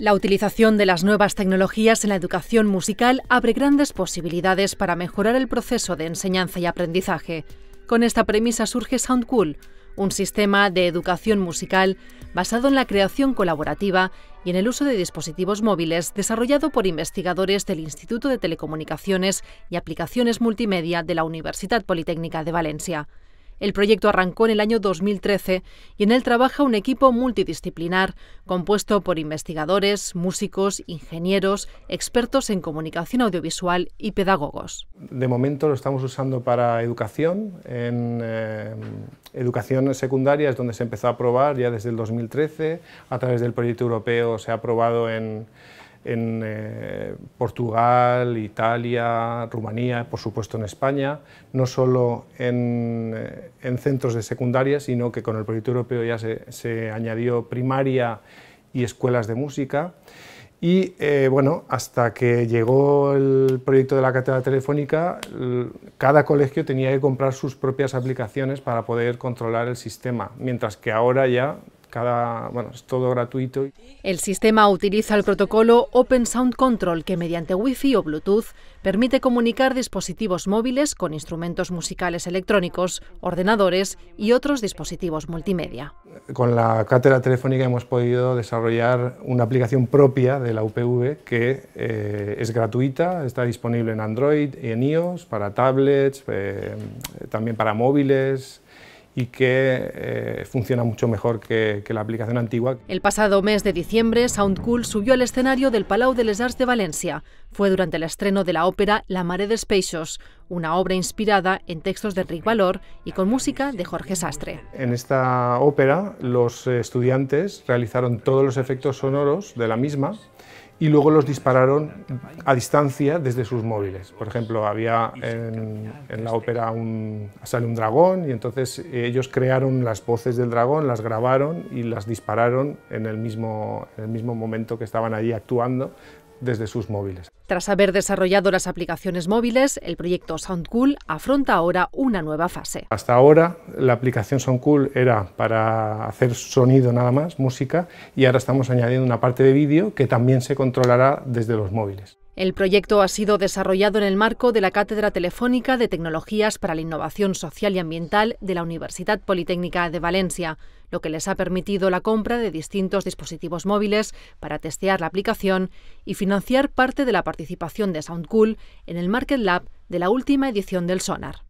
La utilización de las nuevas tecnologías en la educación musical abre grandes posibilidades para mejorar el proceso de enseñanza y aprendizaje. Con esta premisa surge SoundCool, un sistema de educación musical basado en la creación colaborativa y en el uso de dispositivos móviles desarrollado por investigadores del Instituto de Telecomunicaciones y Aplicaciones Multimedia de la Universidad Politécnica de Valencia. El proyecto arrancó en el año 2013 y en él trabaja un equipo multidisciplinar compuesto por investigadores, músicos, ingenieros, expertos en comunicación audiovisual y pedagogos. De momento lo estamos usando para educación. En eh, educación secundaria es donde se empezó a probar ya desde el 2013. A través del proyecto europeo se ha aprobado en en eh, Portugal, Italia, Rumanía, por supuesto en España, no solo eh, en, centros de secundaria, sino que con el proyecto europeo ya se, añadió primaria y escuelas de música. Y eh, bueno, hasta que llegó el proyecto de la cátedra telefónica, cada colegio tenía que comprar sus propias aplicaciones para poder controlar el sistema, mientras que ahora ya cada, bueno, es todo gratuito. El sistema utiliza el protocolo Open Sound Control que mediante Wi-Fi o Bluetooth permite comunicar dispositivos móviles con instrumentos musicales electrónicos, ordenadores y otros dispositivos multimedia. Con la cátedra telefónica hemos podido desarrollar una aplicación propia de la UPV que eh, es gratuita, está disponible en Android y en iOS, para tablets, eh, también para móviles y que eh, funciona mucho mejor que, la aplicación antigua. El pasado mes de diciembre, Soundcool subió al escenario del Palau de les Arts de Valencia. Fue durante el estreno de la ópera La Mare de Espeixos... una obra inspirada en textos de Rick Valor y con música de Jorge Sastre. En esta ópera, los estudiantes realizaron todos los efectos sonoros de la misma y luego los dispararon a distancia desde sus móviles. Por ejemplo, había en, la ópera sale un dragón y entonces eh, ellos crearon las voces del dragón, las grabaron y las dispararon en el mismo, en el mismo momento que estaban allí actuando desde sus móviles. Tras haber desarrollado las aplicaciones móviles, el proyecto SoundCool afronta ahora una nueva fase. Hasta ahora la aplicación SoundCool era para hacer sonido nada más, música, y ahora estamos añadiendo una parte de vídeo que también se controlará desde los móviles. El proyecto ha sido desarrollado en el marco de la Cátedra Telefónica de Tecnologías para la Innovación Social y Ambiental de la Universidad Politécnica de Valencia, lo que les ha permitido la compra de distintos dispositivos móviles para testear la aplicación y financiar parte de la participación de Soundcool en el Market Lab de la última edición del Sonar.